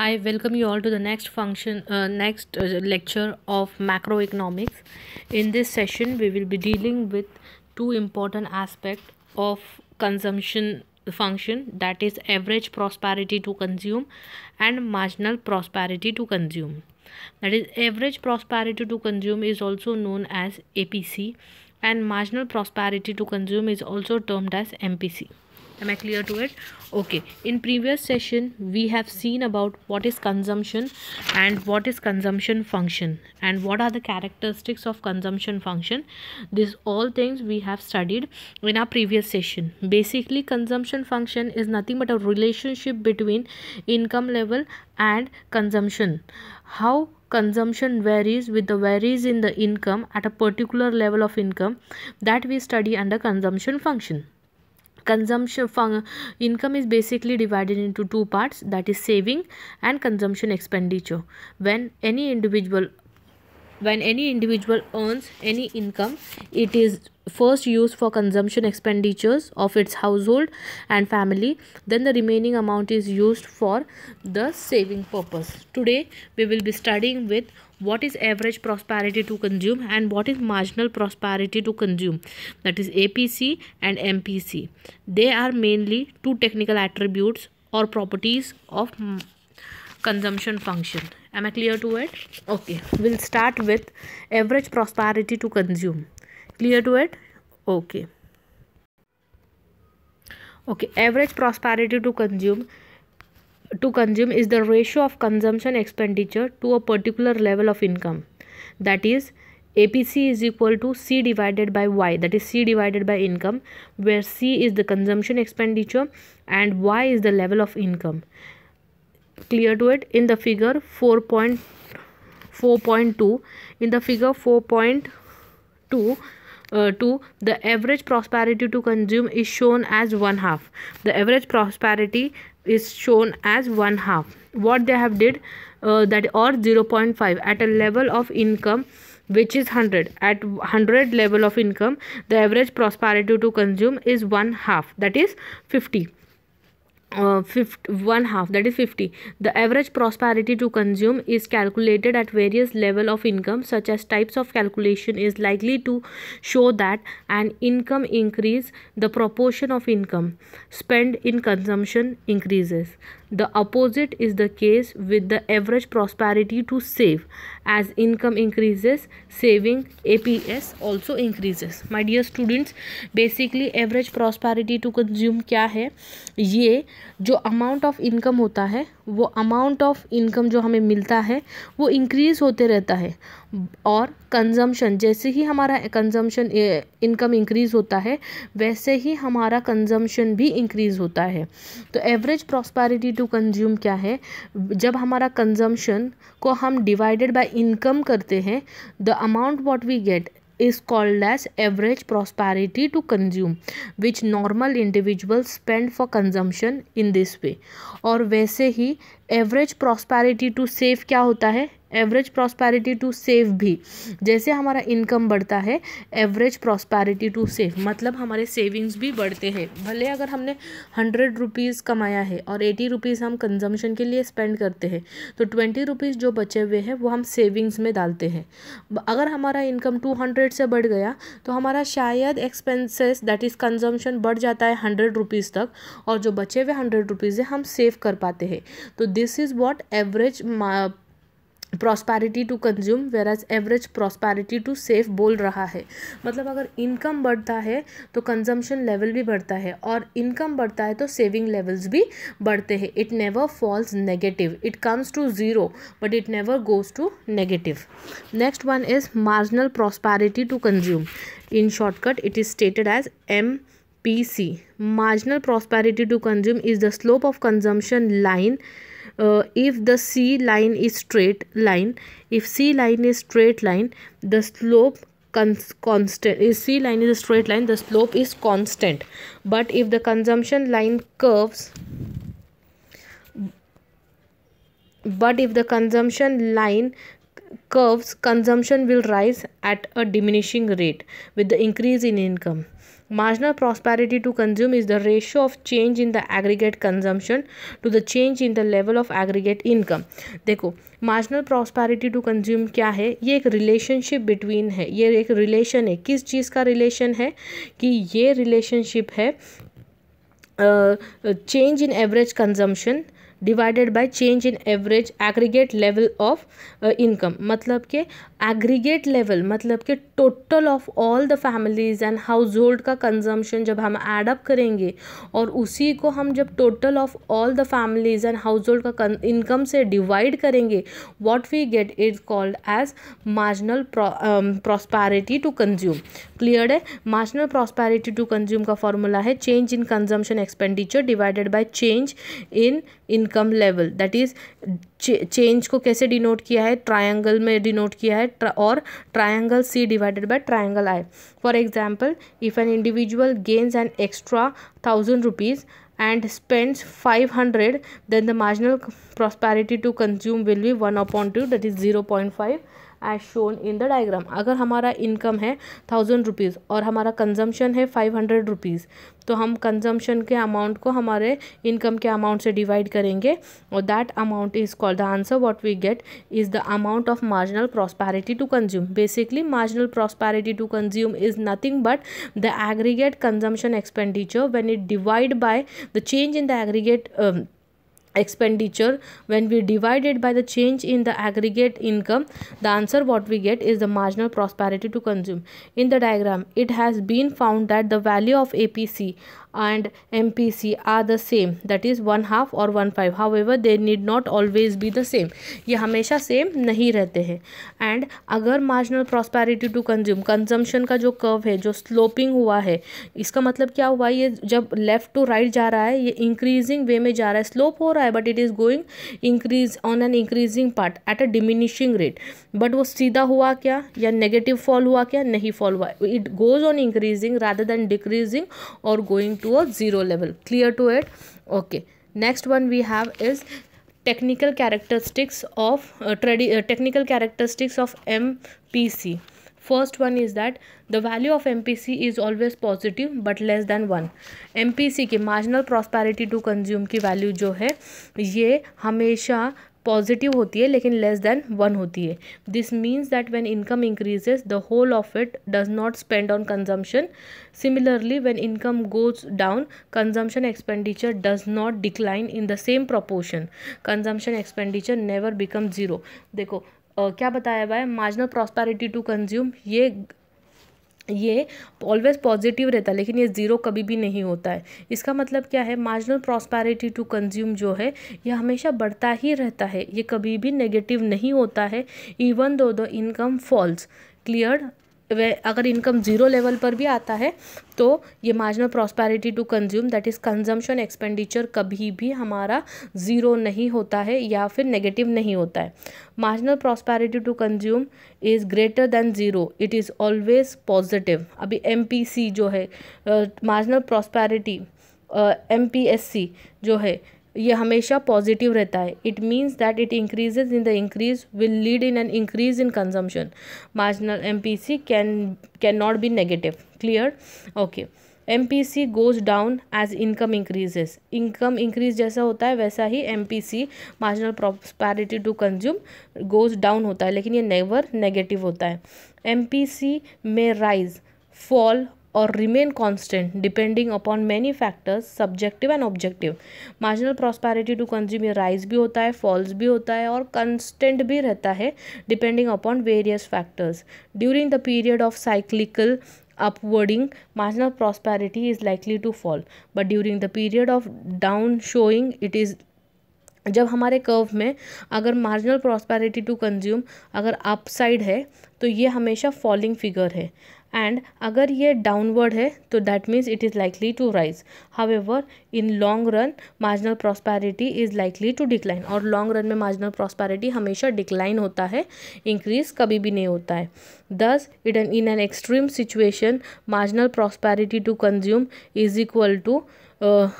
I welcome you all to the next function, uh, next uh, lecture of macroeconomics. In this session, we will be dealing with two important aspects of consumption function that is average prosperity to consume and marginal prosperity to consume. That is average prosperity to consume is also known as APC and marginal prosperity to consume is also termed as MPC am i clear to it okay in previous session we have seen about what is consumption and what is consumption function and what are the characteristics of consumption function This all things we have studied in our previous session basically consumption function is nothing but a relationship between income level and consumption how consumption varies with the varies in the income at a particular level of income that we study under consumption function consumption fund income is basically divided into two parts that is saving and consumption expenditure when any individual when any individual earns any income it is first used for consumption expenditures of its household and family then the remaining amount is used for the saving purpose today we will be studying with what is average prosperity to consume and what is marginal prosperity to consume that is apc and mpc they are mainly two technical attributes or properties of consumption function am i clear to it okay we'll start with average prosperity to consume clear to it okay okay average prosperity to consume to consume is the ratio of consumption expenditure to a particular level of income that is APC is equal to C divided by Y that is C divided by income where C is the consumption expenditure and Y is the level of income clear to it in the figure 4.4.2 in the figure 4.2 uh, 2 the average prosperity to consume is shown as one half the average prosperity is shown as one half what they have did uh, that or 0.5 at a level of income which is 100 at 100 level of income the average prosperity to consume is one half that is 50 uh, fifth, one half that is 50 the average prosperity to consume is calculated at various level of income such as types of calculation is likely to show that an income increase the proportion of income spent in consumption increases The opposite is the case with the average prosperity to save. As income increases, saving APS also increases. My dear students, basically average prosperity to consume क्या है ये जो amount of income होता है वो amount of income जो हमें मिलता है वो increase होते रहता है और कंजम्पशन जैसे ही हमारा कंजम्पशन इनकम इंक्रीज़ होता है वैसे ही हमारा कंजम्पशन भी इंक्रीज़ होता है तो एवरेज प्रॉस्पैरिटी टू कंज्यूम क्या है जब हमारा कंजम्पशन को हम डिवाइडेड बाय इनकम करते हैं the amount what we get is called as average prosperity to consume which normal individual spend for consumption in this way और वैसे ही एवरेज प्रॉस्पैरिटी टू सेव क्या होता है एवरेज प्रॉस्पैरिटी टू सेव भी जैसे हमारा इनकम बढ़ता है एवरेज प्रॉस्पैरिटी टू सेव मतलब हमारे सेविंग्स भी बढ़ते हैं भले अगर हमने हंड्रेड रुपीज़ कमाया है और एटी रुपीज़ हम कंजम्पशन के लिए स्पेंड करते हैं तो ट्वेंटी रुपीज़ जो बचे हुए हैं वो हम सेविंग्स में डालते हैं अगर हमारा इनकम टू हंड्रेड से बढ़ गया तो हमारा शायद एक्सपेंसेस दैट इज़ कंजम्पशन बढ़ जाता है हंड्रेड रुपीज़ तक और जो बचे हुए हंड्रेड रुपीज़ है हम सेव कर पाते हैं तो this is what average prosperity to consume whereas average prosperity to save बोल रहा है मतलब अगर इनकम बढ़ता है तो कंजम्पशन लेवल भी बढ़ता है और इनकम बढ़ता है तो सेविंग लेवल्स भी बढ़ते हैं it never falls negative it comes to zero but it never goes to negative next one is marginal prosperity to consume in shortcut it is stated as M P C marginal prosperity to consume is the slope of consumption line uh, if the c line is straight line if c line is straight line the slope constant if c line is a straight line the slope is constant but if the consumption line curves but if the consumption line curves consumption will rise at a diminishing rate with the increase in income Marginal prosperity to consume is the ratio of change in the aggregate consumption to the change in the level of aggregate income. देखो marginal prosperity to consume क्या है ये एक relationship between है ये एक relation है किस चीज़ का रिलेशन है कि ये रिलेशनशिप है change in average consumption divided by change in average aggregate level of income मतलब के एग्रीगेट लेवल मतलब के total of all the families and household का कंजम्पशन जब हम एडअप करेंगे और उसी को हम जब total of all the families and household का इनकम से डिवाइड करेंगे what we get is called as marginal prosperity to consume clear है मार्शनल प्रॉस्पैरिटी टू कंज्यूम का फॉर्मूला है change in consumption expenditure divided by change in income level that is change को कैसे denote किया है triangle में denote किया है ट्रा, और triangle C divided by triangle I for example if an individual gains an extra thousand rupees and spends 500 then the marginal prosperity to consume will be 1 upon 2 that is point 0.5 as shown in the diagram अगर हमारा income है thousand rupees और हमारा consumption है five hundred rupees तो हम consumption के amount को हमारे इनकम के अमाउंट से डिवाइड करेंगे और that amount is called the answer what we get is the amount of marginal prosperity to consume basically marginal prosperity to consume is nothing but the aggregate consumption expenditure when it divide by the change in the aggregate expenditure when we divide it by the change in the aggregate income the answer what we get is the marginal prosperity to consume in the diagram it has been found that the value of apc and MPC are the same that is one half or one five however they need not always be the same ये हमेशा same नहीं रहते हैं and अगर marginal prosperity to consume consumption का जो curve है जो स्लोपिंग हुआ है इसका मतलब क्या हुआ ये जब लेफ़्ट टू राइट जा रहा है ये इंक्रीजिंग वे में जा रहा है स्लोप हो रहा है but it is going increase on an increasing part at a diminishing rate but वो सीधा हुआ क्या या नेगेटिव फॉल हुआ क्या नहीं फॉल हुआ it goes on increasing rather than decreasing और going to a zero level clear to it okay next one we have is technical characteristics of ट्रेडि technical characteristics of M P C first one is that the value of M P C is always positive but less than one M P C के marginal prosperity to consume की value जो है ये हमेशा positive होती है लेकिन less than one होती है this means that when income increases the whole of it does not spend on consumption similarly when income goes down consumption expenditure does not decline in the same proportion consumption expenditure never become zero देखो Uh, क्या बताया हुआ है marginal prosperity to consume ये ये always positive रहता है लेकिन ये ज़ीरो कभी भी नहीं होता है इसका मतलब क्या है मार्जिनल प्रॉस्पैरिटी टू कंज्यूम जो है ये हमेशा बढ़ता ही रहता है ये कभी भी नेगेटिव नहीं होता है even though the income falls clear अगर इनकम ज़ीरो लेवल पर भी आता है तो ये marginal prosperity to consume that is consumption expenditure कभी भी हमारा ज़ीरो नहीं होता है या फिर नेगेटिव नहीं होता है marginal prosperity to consume is greater than zero it is always positive अभी एम जो है मार्जिनल प्रॉस्पैरिटी एम जो है ये हमेशा पॉजिटिव रहता है it means that it increases in the increase will lead in an increase in consumption marginal M P C can can not be negative clear okay M P C goes down as income increases income increase जैसा होता है वैसा ही M P C marginal prosperity to consume goes down होता है लेकिन ये never negative होता है एम पी सी में राइज फॉल और remain constant depending upon many factors subjective and objective marginal prosperity to consume ये राइज भी होता है फॉल्स भी होता है और कंस्टेंट भी रहता है depending upon various factors during the period of cyclical upwarding marginal prosperity is likely to fall but during the period of down showing it is जब हमारे कर्व में अगर मार्जिनल प्रॉस्पैरिटी टू कंज्यूम अगर upside है तो ये हमेशा falling figure है एंड अगर ये डाउनवर्ड है तो that means it is likely to rise however in long run marginal prosperity is likely to decline और लॉन्ग रन में मार्जिनल प्रॉस्पैरिटी हमेशा डिक्लाइन होता है इंक्रीज कभी भी नहीं होता है thus it in an extreme situation marginal prosperity to consume is equal to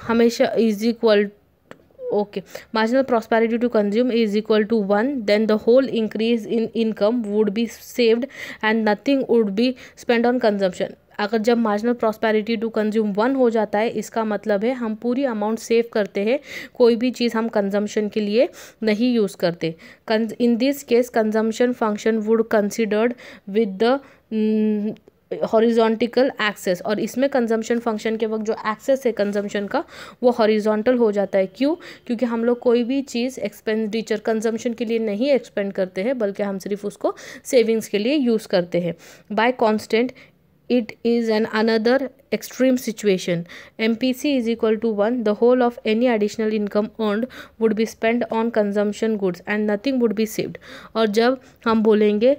हमेशा is equal okay marginal prosperity to consume is equal to one then the whole increase in income would be saved and nothing would be spend on consumption अगर जब marginal prosperity to consume one हो जाता है इसका मतलब है हम पूरी अमाउंट सेव करते हैं कोई भी चीज़ हम कंजम्पशन के लिए नहीं यूज़ करते in this case consumption function would considered with the horizontal axis और इसमें कंजम्पशन फंक्शन के वक्त जो एक्सेस है कंजम्पशन का वो हॉरिजॉन्टल हो जाता है क्यों क्योंकि हम लोग कोई भी चीज़ एक्सपेंडिचर कंजम्पशन के लिए नहीं एक्सपेंड करते हैं बल्कि हम सिर्फ उसको सेविंग्स के लिए यूज़ करते हैं by constant it is an another extreme situation M P C is equal to one the whole of any additional income earned would be spend on consumption goods and nothing would be saved और जब हम बोलेंगे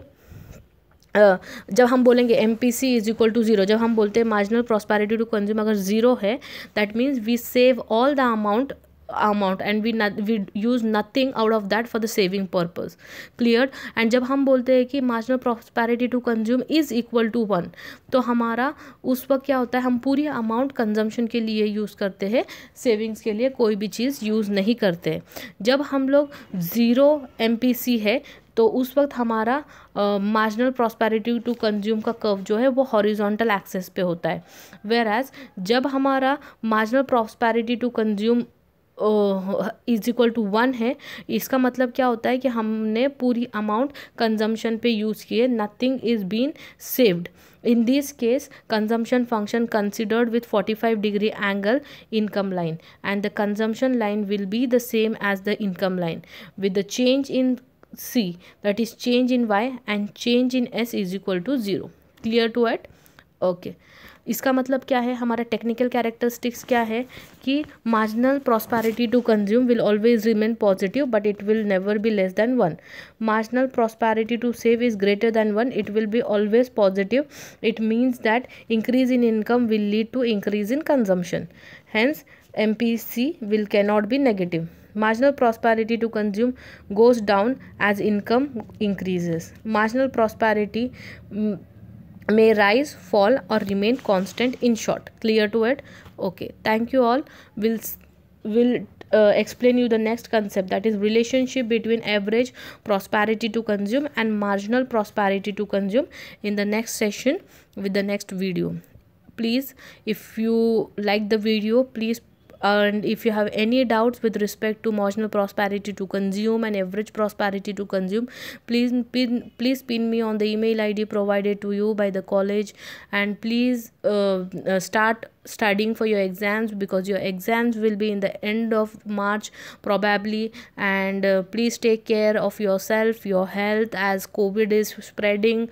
जब हम बोलेंगे M P C is equal to zero जब हम बोलते हैं मार्जिनल प्रॉस्पैरिटी टू कंज्यूम अगर जीरो है that means we save all the amount amount and we we use nothing out of that for the saving purpose clear and जब हम बोलते हैं कि marginal prosperity to consume is equal to one तो हमारा उस वक्त क्या होता है हम पूरी अमाउंट कंजम्पशन के लिए यूज़ करते हैं सेविंग्स के लिए कोई भी चीज़ यूज़ नहीं करते जब हम लोग ज़ीरो एम पी सी है तो उस वक्त हमारा मार्जिनल प्रॉस्पेरिटी टू कंज्यूम का कर्व जो है वो हॉरिजॉन्टल एक्सेस पे होता है वेर एज जब हमारा marginal prosperity to consume is equal to one है इसका मतलब क्या होता है कि हमने पूरी अमाउंट कंजम्पशन पे यूज़ किए nothing is been saved in this case consumption function considered with forty five degree angle income line and the consumption line will be the same as the income line with the change in c that is change in y and change in s is equal to zero clear to at okay इसका मतलब क्या है हमारा technical characteristics क्या है कि marginal prosperity to consume will always remain positive but it will never be less than one marginal prosperity to save is greater than one it will be always positive it means that increase in income will lead to increase in consumption hence M P C will cannot be negative marginal prosperity to consume goes down as income increases marginal prosperity mm, may rise fall or remain constant in short clear to it okay thank you all will will uh, explain you the next concept that is relationship between average prosperity to consume and marginal prosperity to consume in the next session with the next video please if you like the video please and if you have any doubts with respect to marginal prosperity to consume and average prosperity to consume please pin, please pin me on the email id provided to you by the college and please uh, uh start studying for your exams because your exams will be in the end of march probably and uh, please take care of yourself your health as covid is spreading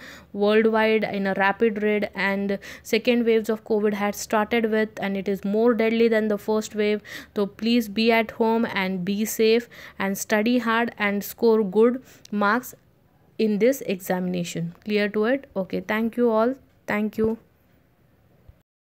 worldwide in a rapid rate and second waves of covid had started with and it is more deadly than the first wave so please be at home and be safe and study hard and score good marks in this examination clear to it okay thank you all thank you